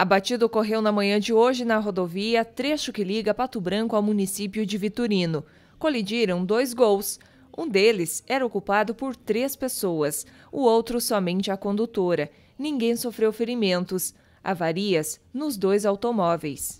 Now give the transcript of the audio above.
A batida ocorreu na manhã de hoje na rodovia, trecho que liga Pato Branco ao município de Vitorino. Colidiram dois gols. Um deles era ocupado por três pessoas, o outro somente a condutora. Ninguém sofreu ferimentos. Avarias nos dois automóveis.